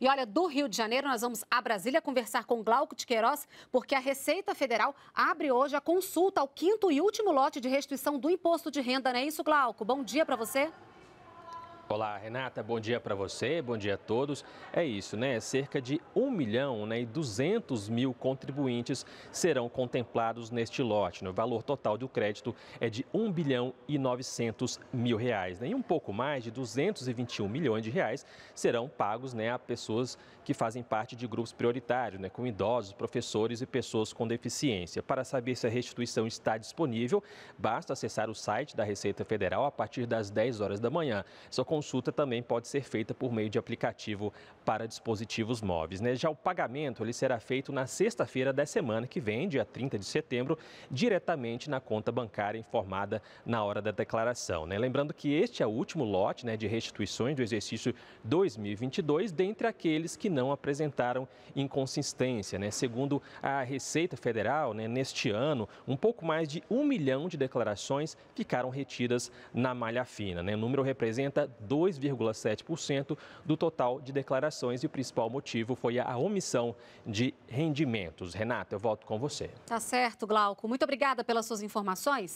E olha, do Rio de Janeiro, nós vamos a Brasília conversar com Glauco de Queiroz, porque a Receita Federal abre hoje a consulta ao quinto e último lote de restituição do imposto de renda, não é isso, Glauco? Bom dia para você. Olá, Renata, bom dia para você, bom dia a todos. É isso, né? Cerca de 1 milhão né, e 200 mil contribuintes serão contemplados neste lote. Né? O valor total do crédito é de 1 bilhão e 900 mil reais. Né? E um pouco mais de 221 milhões de reais serão pagos né, a pessoas que fazem parte de grupos prioritários, né, com idosos, professores e pessoas com deficiência. Para saber se a restituição está disponível, basta acessar o site da Receita Federal a partir das 10 horas da manhã. Só com consulta também pode ser feita por meio de aplicativo para dispositivos móveis. Né? Já o pagamento ele será feito na sexta-feira da semana que vem, dia 30 de setembro, diretamente na conta bancária informada na hora da declaração. Né? Lembrando que este é o último lote né, de restituições do exercício 2022, dentre aqueles que não apresentaram inconsistência. Né? Segundo a Receita Federal, né, neste ano, um pouco mais de um milhão de declarações ficaram retidas na malha fina. Né? O número representa 2,7% do total de declarações e o principal motivo foi a omissão de rendimentos. Renata, eu volto com você. Tá certo, Glauco. Muito obrigada pelas suas informações.